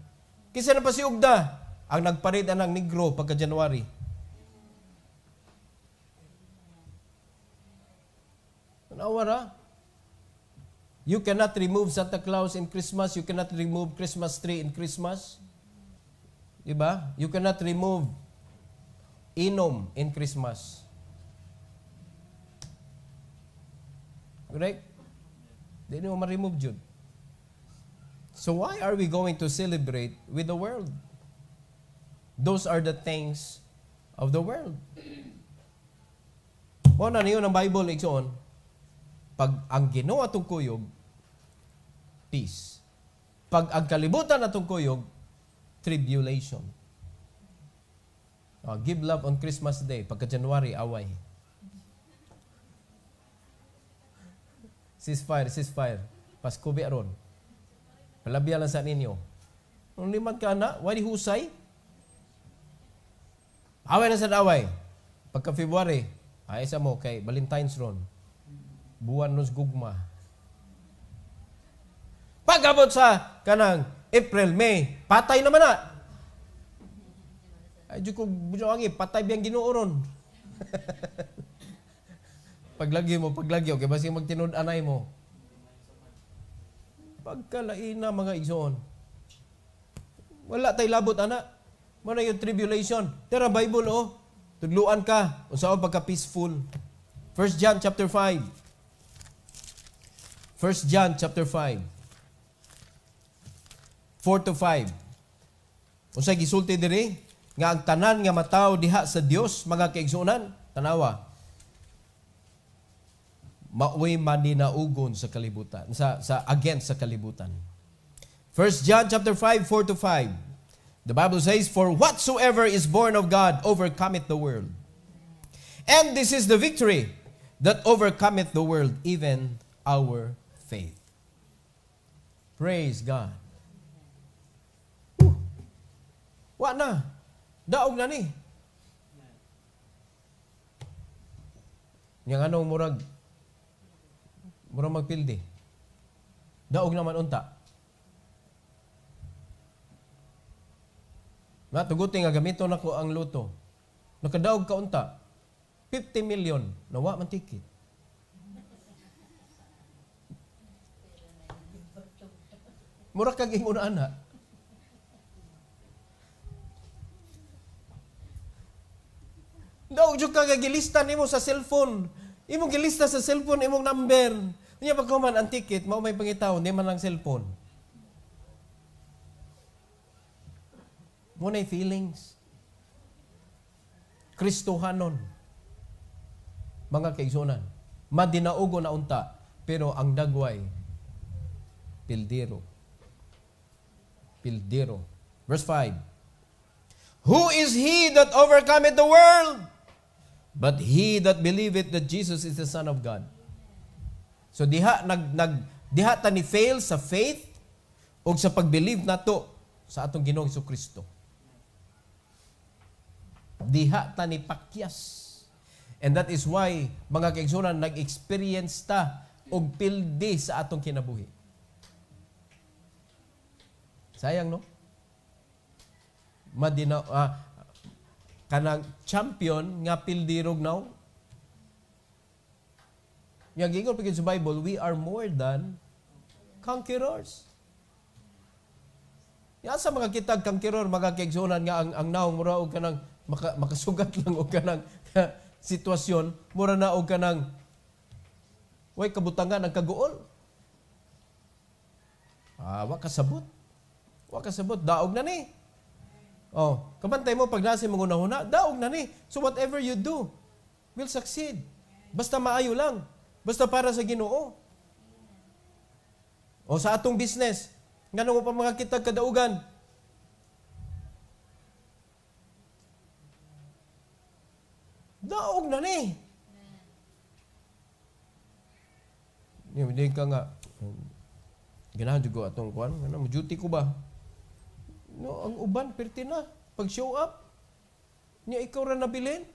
Speaker 1: Kisa na pa si Ugda, ang nagparida ng negro pagka January. Nawara. You cannot remove Santa Claus in Christmas. You cannot remove Christmas tree in Christmas. Diba? You cannot remove inom in Christmas. Correct? They didn't ma-remove Jude. So why are we going to celebrate with the world? Those are the things of the world. Mo na niyo ng Bible ikson. Pag ang Ginoo atong kuyog, peace. Pag ang kalibutan atong kuyog, tribulation. Oh, give love on Christmas Day. Pagka January, away. Ceasefire, ceasefire. Pasko bi aron. Palabya lang sa ninyo. Nung limang ka na, wali husay. Away na sa away. Pagka February, ay ah, sa mo kay Valentine's ron. Buwan nos gugma. Pag abot sa kanang April, May, patay naman na. Ay, jud ko bujangi, patay biyang Ginoo [LAUGHS] paglagi mo, paglagi okay basi magtinud anay mo. Pagkalaina mga igsoon. Wala tay labot ana. Mo na yung tribulation. Tara Bible oh. Tudluan ka. Unsaon pagka peaceful. 1 John chapter 5. 1 John chapter 5. 4 to 5. Unsa gisulti diri? nga ang tanan nga matao diha sa Dios mga kaigsuonan tanawa mauwi maninaugon sa kalibutan sa sa against sa kalibutan 1 John chapter 5 4 to 5 The Bible says for whatsoever is born of God overcometh the world and this is the victory that overcometh the world even our faith Praise God Wa na Daog na ni. Yang anong murag murag magpildi. Daog naman unta. Natuguti nga gamito nako ang luto. Nakadaog ka unta. 50 million nawa man ticket. Mura kag ingon ana. Daog jud ka gagilista nimo sa cellphone. Imong gilista sa cellphone imong number. Unya pag man ang ticket mao may pangitaw ni man lang cellphone. Mo feelings. Kristohanon. Mga kaigsunan, madinaugo na unta pero ang dagway pildero. Pildero. Verse 5. Who is he that overcometh the world? But he that believeth that Jesus is the Son of God. So diha nag nag diha ta ni fail sa faith o sa pagbelieve nato sa atong Ginoong Hesus Kristo. Diha ta ni pakyas. And that is why mga kaigsunan nag-experience ta og pildi sa atong kinabuhi. Sayang no? Madina, ah, kanang champion nga pildirog now nga gingon pagin sa Bible we are more than conquerors Ya sa mga kitag conqueror mga kaigsunan nga ang ang naong mura og kanang maka, makasugat [LAUGHS] lang og kanang [LAUGHS] sitwasyon mura na og kanang way kabutangan ang kaguol. Ah, wa kasabot. Wa kasabot daog na ni. Oh, kabantay mo pag nasa mga una daog na ni. So whatever you do will succeed. Basta maayo lang. Basta para sa Ginoo. O sa atong business, ngano mo pa makakita kadaugan? Daog na ni. Hindi ka nga, ganahan ko atong kwan. Ano, duty ko ba? No, ang uban, pirti na. Pag show up, niya ikaw ra nabilin.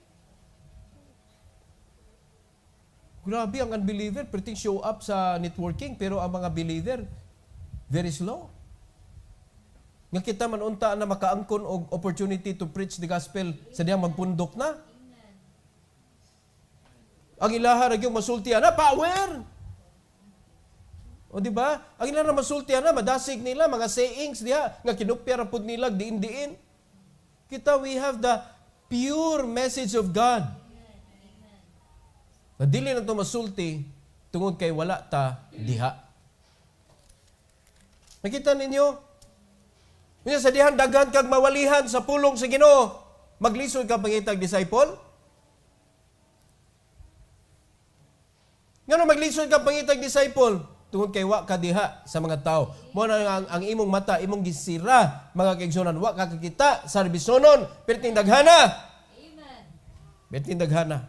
Speaker 1: Grabe ang unbeliever, perting show up sa networking, pero ang mga believer, very slow. Nga kita man unta na makaangkon og opportunity to preach the gospel sa diyang magpundok na. Ang ilaha ra gyud masultian na power. O di ba? Ang ilan na masultihan na, madasig nila, mga sayings diha, nga kinupya rapod nila, diin-diin. Kita, we have the pure message of God. Na dili na ito masulti, tungod kay wala ta diha. Nakita ninyo? Kanya sa dihan, daghan kag mawalihan sa pulong sa ginoo. Maglisod ka pangitag disciple? Ngano maglisod ka pangitag disciple? tungod kay wa diha sa mga tao. Mo na ang, ang imong mata imong gisira mga kaigsunan wa ka kita sa bisonon perting daghana. Amen. Perting daghana.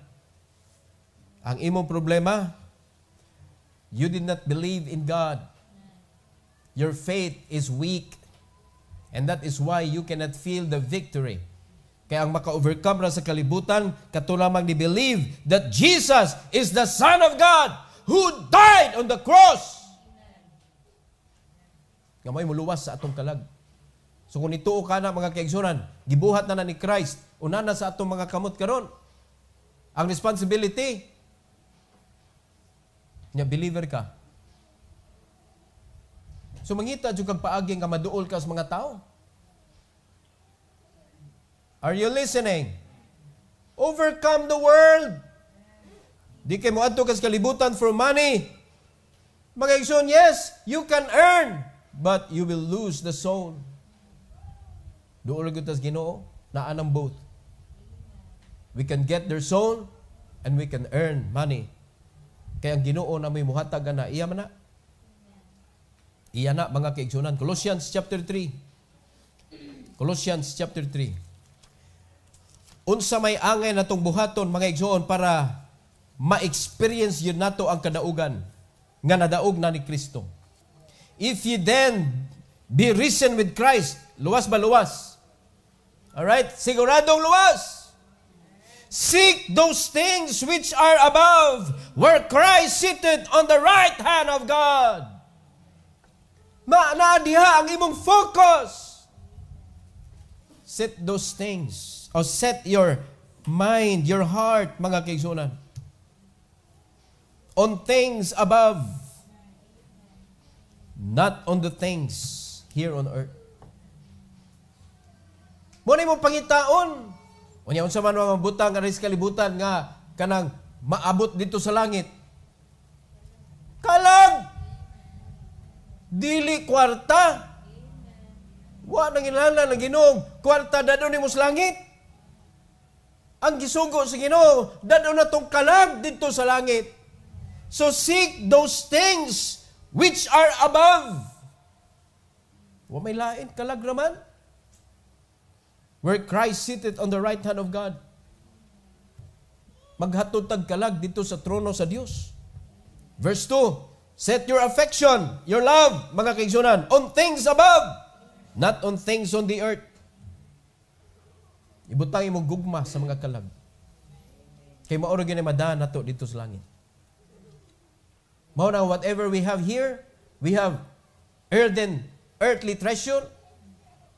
Speaker 1: Ang imong problema you did not believe in God. Your faith is weak. And that is why you cannot feel the victory. Kaya ang maka-overcome ra sa kalibutan, katulamang ni believe that Jesus is the Son of God who died on the cross. Nga may muluwas sa atong kalag. So kung ituo ka na mga kaigsunan, gibuhat na na ni Christ, una na sa atong mga kamot karon. Ang responsibility, niya believer ka. So mangita jud kag paagi nga maduol ka sa mga tao. Are you listening? Overcome the world Di kay mo adto kas kalibutan for money. Mga igsoon, yes, you can earn, but you will lose the soul. Doon lang tas ginoo, naan ang both. We can get their soul, and we can earn money. Kaya ang ginoo na may muhatag na, iya man na. Iya na mga kaigsunan. Colossians chapter 3. Colossians chapter 3. Unsa may angay natong buhaton mga igsoon para ma-experience yun nato ang kadaugan nga nadaog na ni Kristo. If ye then be risen with Christ, luwas ba luwas? Alright? Siguradong luwas! Seek those things which are above, where Christ seated on the right hand of God. Ma Maanaadiha ang imong focus. Set those things, or set your mind, your heart, mga kaigsunan on things above, not on the things here on earth. Muna mo pangitaon, unya unsa man mga butang aris kalibutan nga kanang maabot dito sa langit. Kalag! Dili kwarta! Wa nang ilala ng Ginoo, kwarta dadon ni sa langit. Ang gisugo sa Ginoo, dadon na tong kalag dito sa langit. So seek those things which are above. Wa may lain kalagraman. Where Christ seated on the right hand of God. Maghatod kalag dito sa trono sa Dios. Verse 2, Set your affection, your love, mga kaigsunan, on things above, not on things on the earth. Ibutang imong gugma sa mga kalag. Kay maoro gyud madaan nato dito sa langit. Mao whatever we have here, we have earthen, earthly treasure,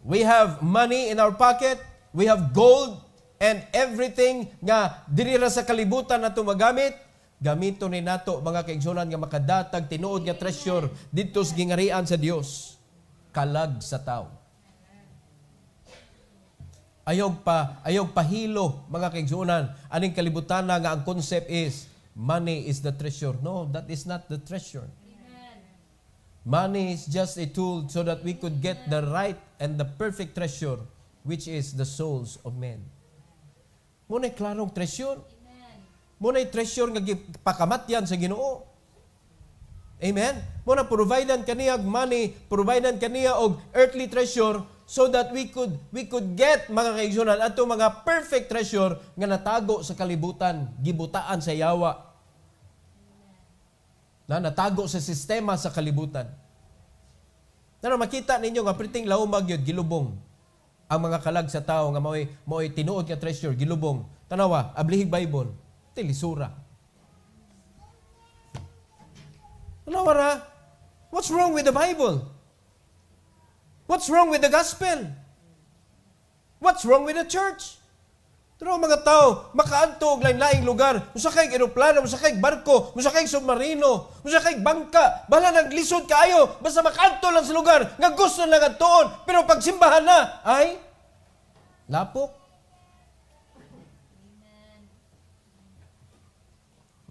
Speaker 1: we have money in our pocket, we have gold, and everything nga dirira sa kalibutan na tumagamit, gamito ni nato mga kaigsunan nga makadatag tinuod nga treasure dito sa gingarian sa Dios kalag sa tao ayog pa ayog pahilo mga kaigsunan aning kalibutan na nga ang concept is money is the treasure. No, that is not the treasure. Money is just a tool so that we could get the right and the perfect treasure, which is the souls of men. Muna'y klarong treasure. Muna'y treasure nga pakamat sa ginoo. Amen? Muna, providean kaniya money, providean kaniya og earthly treasure so that we could we could get mga kaigsoonan ato mga perfect treasure nga natago sa kalibutan gibutaan sa yawa na natago sa sistema sa kalibutan Pero makita ninyo nga priting laumag yun, gilubong ang mga kalag sa tao nga mao'y mao'y tinuod nga treasure gilubong tanawa ablihig bible tilisura tanawa ra what's wrong with the bible What's wrong with the gospel? What's wrong with the church? Pero mga tao, makaanto og lain-laing lugar. Musakay kay eroplano, musakay kay barko, musakay kay submarino, musakay kay bangka. Bala nang lisod kaayo, basta makaanto lang sa lugar nga gusto lang adtoon. Pero pag simbahan na ay lapok.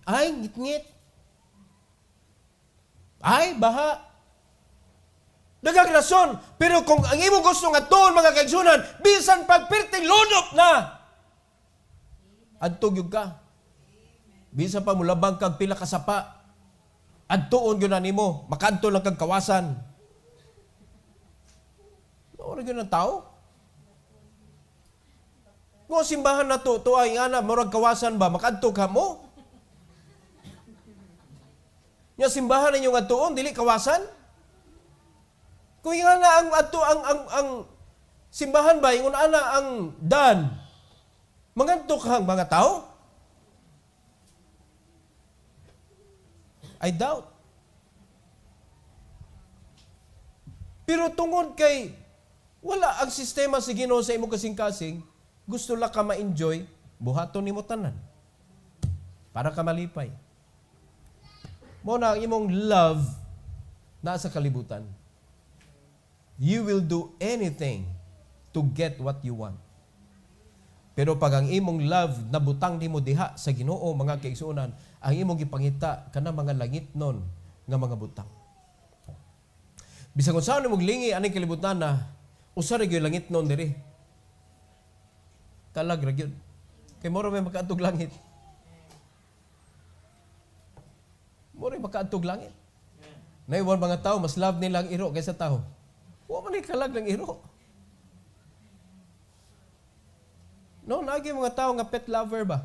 Speaker 1: Ay ngitngit. -ngit. Ay baha. Dagang rason. Pero kung ang imo gusto nga tuon mga kaigsunan, bisan pagpirting lunop na, adtog yun ka. Bisan pa mulabang kag pila ka sapa, adtoon yun na nimo, makanto lang kag kawasan. Ano yun ang tao? Ngo simbahan na to, to ay ana murag kawasan ba, makadto ka mo? Nya simbahan ninyo nga tuon, dili kawasan? Kung nga na ang ato ang ang ang simbahan ba ingon ana ang dan mangantok ang mga tao? I doubt. Pero tungod kay wala ang sistema si Ginoo sa imo kasing-kasing, gusto la ka ma-enjoy, buhaton nimo tanan. Para ka malipay. Mo na imong love na sa kalibutan you will do anything to get what you want. Pero pag ang imong love nabutang nimo diha sa Ginoo mga kaigsoonan, ang imong gipangita kana mga langit nun nga mga butang. Bisag unsa nimong lingi aning kalibutan na usa ra gyud langit nun diri. Kalag ra gyud. Kay moro may makaatog langit. Moro may makaatog langit. Naiwan mga tao mas love nila ang iro kaysa tao. Wa man kalag ng iro. No, nagay mga tao nga pet lover ba?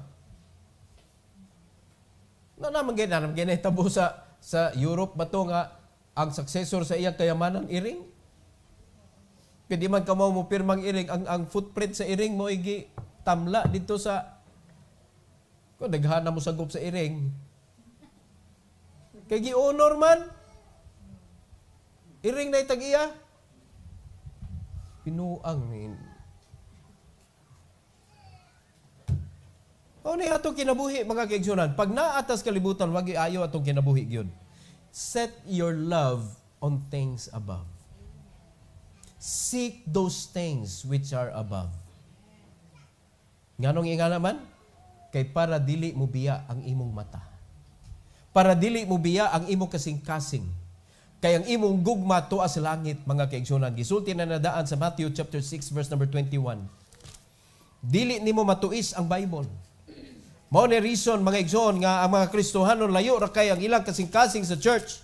Speaker 1: No, naman gina, naman gina tabo sa, sa Europe ba to nga ang successor sa iyang kayamanan iring? Pwede man ka mo pirmang iring, ang, ang footprint sa iring mo igi tamla dito sa kung naghana mo sagop sa iring. Kay gi-honor man. Iring na itag iya. Pinuangin. O ni atong kinabuhi mga kaigsyonan, pag naatas kalibutan wagi ayo atong kinabuhi gyud. Set your love on things above. Seek those things which are above. Nganong inga naman? Kay para dili mo biya ang imong mata. Para dili mo biya ang imong kasing-kasing Kay ang imong gugma tuas langit mga kaigsoonan. Gisulti na nadaan sa Matthew chapter 6 verse number 21. Dili nimo matuis ang Bible. Mao ni reason mga igsoon nga ang mga Kristohanon layo ra kay ang ilang kasing-kasing sa church.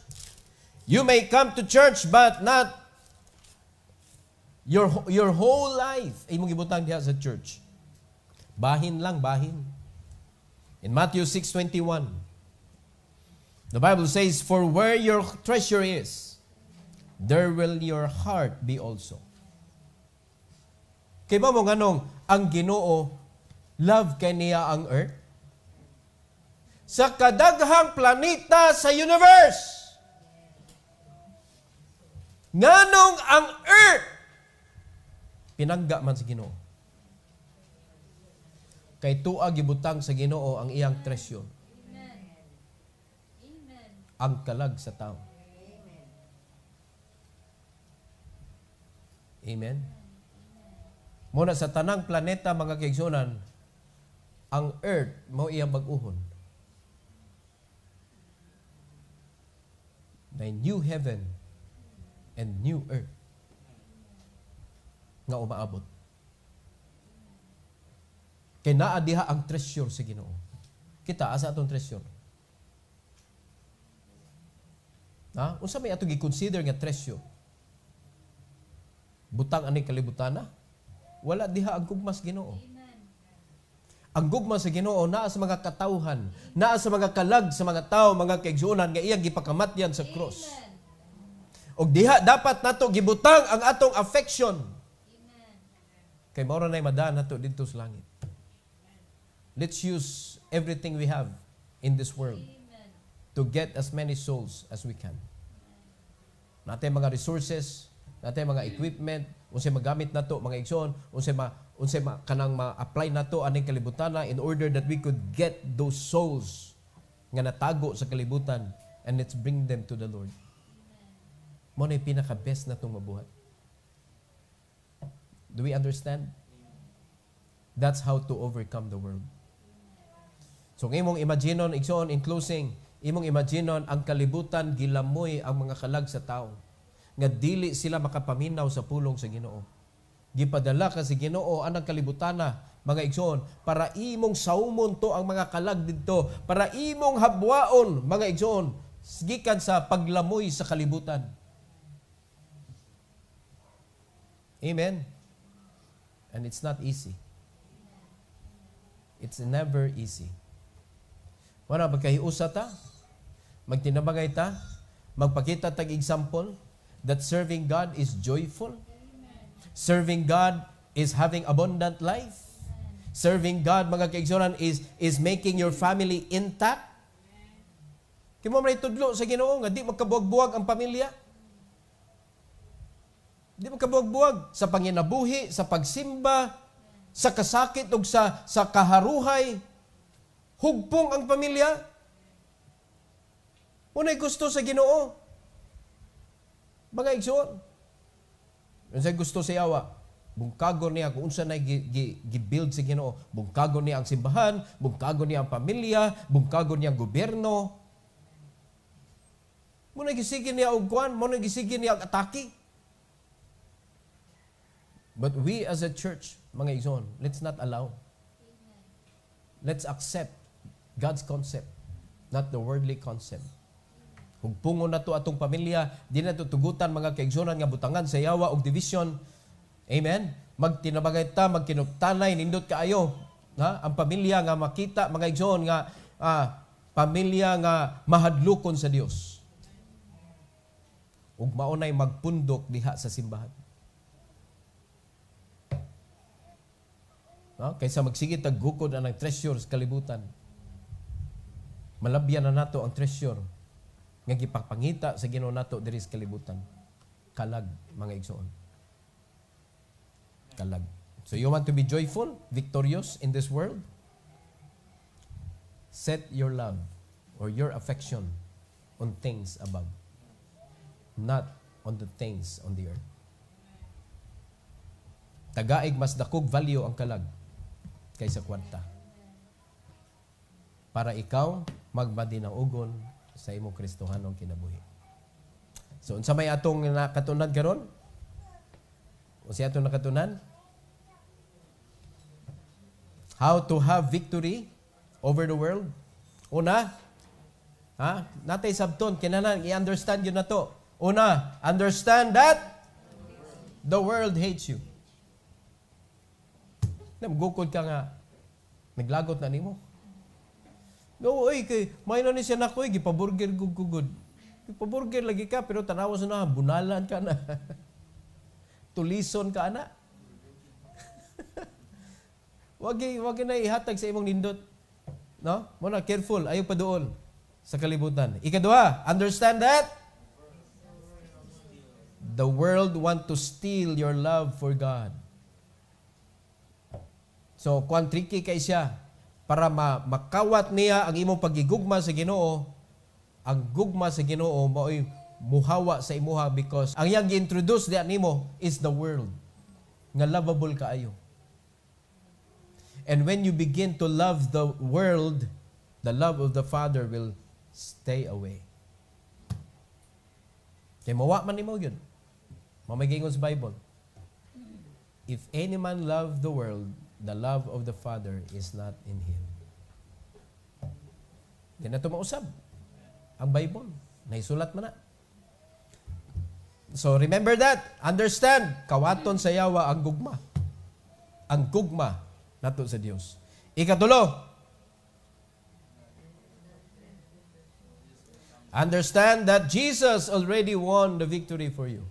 Speaker 1: You may come to church but not your your whole life imong gibutang diha sa church. Bahin lang, bahin. In Matthew 6:21, The Bible says, For where your treasure is, there will your heart be also. Kay mo nga ang ginoo, love kay niya ang earth? Sa kadaghang planeta sa universe, nganong ang earth, pinangga man sa ginoo. Kay tuag gibutang sa ginoo ang iyang treasure ang kalag sa tao. Amen? Muna sa tanang planeta, mga kaigsunan, ang earth, mo iyang uhon Na new heaven and new earth nga umaabot. Kay naa diha ang treasure sa si Ginoo. Kita asa atong treasure. Ha? Unsa may ato gi-consider nga tresyo? Butang ani kalibutana? Wala diha ang gugmas Ginoo. Ang gugma sa Ginoo naa sa mga katawhan, naa sa mga kalag sa mga tao, mga kaigsuonan nga iyang gipakamatyan sa cross. Og diha dapat nato gibutang ang atong affection. Kay mao ra nay madan nato didto sa langit. Let's use everything we have in this world. Amen to get as many souls as we can. Natay mga resources, natay mga equipment, unsay magamit nato mga igsoon, unsay ma unsay ma, kanang ma-apply nato aning kalibutan in order that we could get those souls nga natago sa kalibutan and let's bring them to the Lord. Mo na pinaka best natong mabuhat. Do we understand? That's how to overcome the world. So ngayon mong imagine on, in closing, Imong imaginon ang kalibutan gilamoy ang mga kalag sa tao nga dili sila makapaminaw sa pulong sa Ginoo. Gipadala ka si Ginoo anang kalibutana mga igsoon para imong saumon to ang mga kalag didto para imong habwaon mga igsoon gikan sa paglamoy sa kalibutan. Amen. And it's not easy. It's never easy. Wala ba kay usa ta? magtinabagay ta, magpakita tag example that serving God is joyful. Serving God is having abundant life. Serving God, mga kaigsonan, is, is making your family intact. Kimo man tudlo sa Ginoo nga di magkabuwag-buwag ang pamilya. Di magkabuwag-buwag sa panginabuhi, sa pagsimba, sa kasakit ug sa sa kaharuhay. Hugpong ang pamilya. Unay gusto sa Ginoo. Mga igsoon. Unsay gusto sa yawa? Bungkagon niya kung unsa na gi gi, gi sa Ginoo. Bungkagon niya ang simbahan, bungkagon niya ang pamilya, bungkagon niya ang gobyerno. Muna na gisigin niya og kuan, Muna na gisigin niya og atake. But we as a church, mga igsoon, let's not allow. Let's accept God's concept, not the worldly concept. Kung pungo na to atong pamilya, di na tutugutan mga kaigsunan nga butangan sa yawa og division. Amen. Magtinabagay ta, magkinuptanay, nindot kaayo ha? ang pamilya nga makita mga igsoon nga ah, pamilya nga mahadlokon sa Dios. Ug maunay magpundok diha sa simbahan. Ha? Kaysa magsigit gukod ang treasures kalibutan. Malabyan na nato ang treasure nga gipapangita sa Ginoo nato diri sa kalibutan kalag mga igsoon kalag so you want to be joyful victorious in this world set your love or your affection on things above not on the things on the earth tagaig mas dakog value ang kalag kaysa kwarta para ikaw ugon sa imo Kristohanong kinabuhi. So unsa may atong nakatunan karon? O siya atong nakatunan? How to have victory over the world? Una, ha? Natay sabton kinahanglan i-understand yun na to. Una, understand that the world hates you. Namgukod ka nga, naglagot na nimo. No, oy, kay, may na ni siya na ko, gipaburger gugugod. Gipaburger lagi ka, pero tanawa sa na, bunalan ka na. [LAUGHS] Tulison ka na. [LAUGHS] wagi, wagi na ihatag sa imong nindot. No? Muna, careful, ayaw pa doon sa kalibutan. Ikaduha, understand that? The world want to steal your love for God. So, kung tricky kay siya, para ma makawat niya ang imong pagigugma sa Ginoo. Ang gugma sa Ginoo mao'y muhawa sa imuha because ang iyang introduce diyan nimo is the world nga lovable kaayo. And when you begin to love the world, the love of the Father will stay away. Kay mawa man nimo gyud Mamagingon sa Bible. If any man love the world, The love of the Father is not in him. Ganito mausab. Ang Bible. Naisulat mo na. So remember that. Understand. Kawaton sa yawa ang gugma. Ang gugma nato sa Dios. Ikatulo. Understand that Jesus already won the victory for you.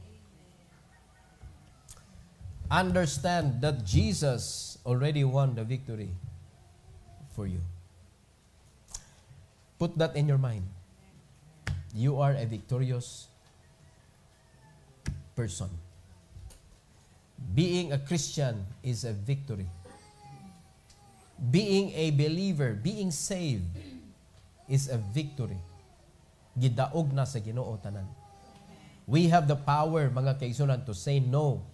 Speaker 1: Understand that Jesus already won the victory for you. Put that in your mind. You are a victorious person. Being a Christian is a victory. Being a believer, being saved, is a victory. Gidaog na sa ginoo tanan. We have the power, mga kaigsunan, to say no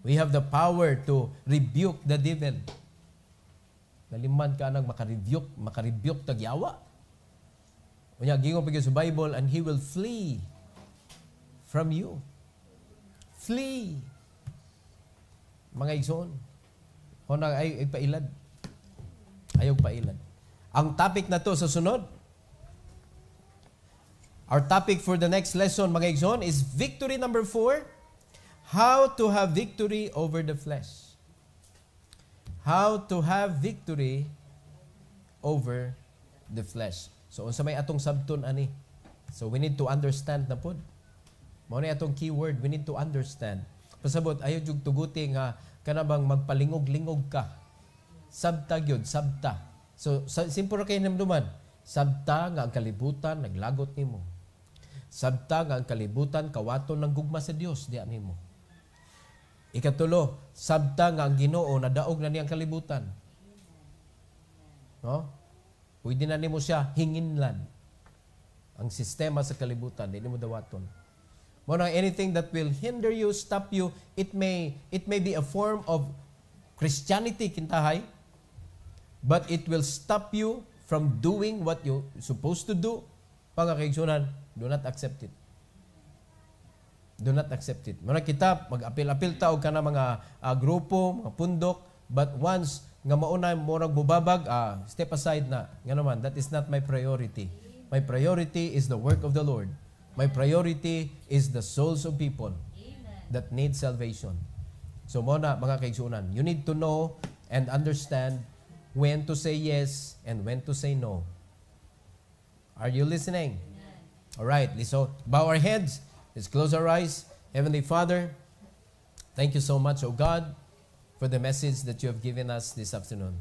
Speaker 1: We have the power to rebuke the devil. Naliman ka nang makarebuke, makarebuke tagyawa. Unya gingon pigi sa Bible and he will flee from you. Flee. Mga igsoon. O ay, ay pailad. Ayaw pailad. Ang topic na to sa sunod. Our topic for the next lesson, mga igsoon, is victory number four. How to have victory over the flesh. How to have victory over the flesh. So unsa may atong sabton ani? So we need to understand na pod. Mao ni atong keyword, we need to understand. Pasabot ayo jug tuguti nga kanabang magpalingog-lingog ka. Sabta gyud, sabta. So simple simpuro kay namduman, sabta nga ang kalibutan naglagot nimo. Sabta nga ang kalibutan kawaton ng gugma sa Dios diha nimo. Ikatulo, sabta nga ang Ginoo nadaog na niyang kalibutan. No? Pwede na nimo siya hinginlan ang sistema sa kalibutan, hindi mo dawaton. Mo na anything that will hinder you, stop you, it may it may be a form of Christianity kintahay, but it will stop you from doing what you supposed to do. Pangakaigsunan, do not accept it do not accept it. Muna kita mag-apil-apil ta og kana mga uh, grupo, mga pundok, but once nga mauna murag bubabag, uh, step aside na. Nga naman, that is not my priority. My priority is the work of the Lord. My priority is the souls of people that need salvation. So muna, mga kaigsunan, you need to know and understand when to say yes and when to say no. Are you listening? All right, so bow our heads. Let's close our eyes. Heavenly Father, thank you so much, O God, for the message that you have given us this afternoon.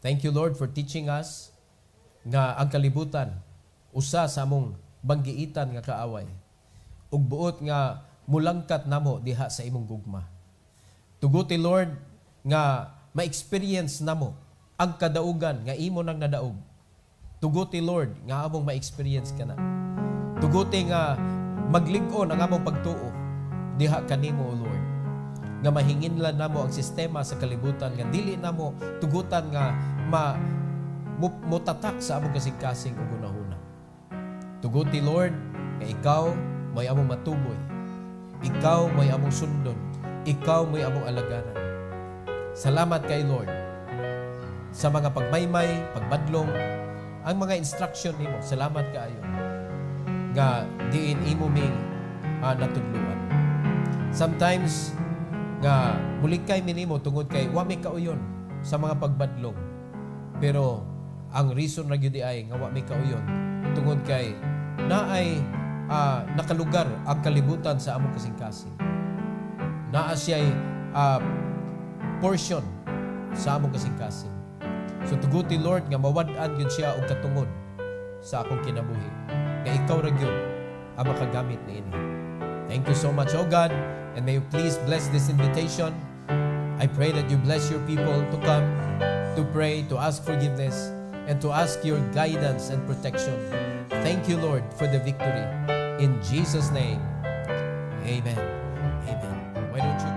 Speaker 1: Thank you, Lord, for teaching us nga ang kalibutan, usa sa among banggiitan nga kaaway, ug buot nga mulangkat namo diha sa imong gugma. Tuguti, Lord, nga ma-experience namo ang kadaugan nga imo nang nadaog. Tuguti, Lord, nga among ma-experience ka na. Tuguti nga maglingko ang among pagtuo diha kanimo, Lord. Nga mahingin mahinginlan namo ang sistema sa kalibutan nga dili namo tugutan nga ma mutatak sa among kasing-kasing ug una Tuguti, Lord, nga ikaw may among matuboy. Ikaw may among sundon. Ikaw may among alagaran. Salamat kay Lord sa mga pagmaymay, pagbadlong, ang mga instruction nimo. Salamat kaayo nga diin imo ming uh, natudluan. Sometimes nga bulig kay minimo tungod kay wa ka uyon sa mga pagbadlong. Pero ang reason ra gyud ay nga wa ka uyon tungod kay naay uh, nakalugar ang kalibutan sa among kasing-kasing. Naa siya'y uh, portion sa among kasing-kasing. So tuguti Lord nga mawad-an gyud siya og katungod sa akong kinabuhi kay ikaw ra gyud ang makagamit niini. Thank you so much, O God, and may you please bless this invitation. I pray that you bless your people to come, to pray, to ask forgiveness, and to ask your guidance and protection. Thank you, Lord, for the victory. In Jesus' name, amen. Amen. Why don't you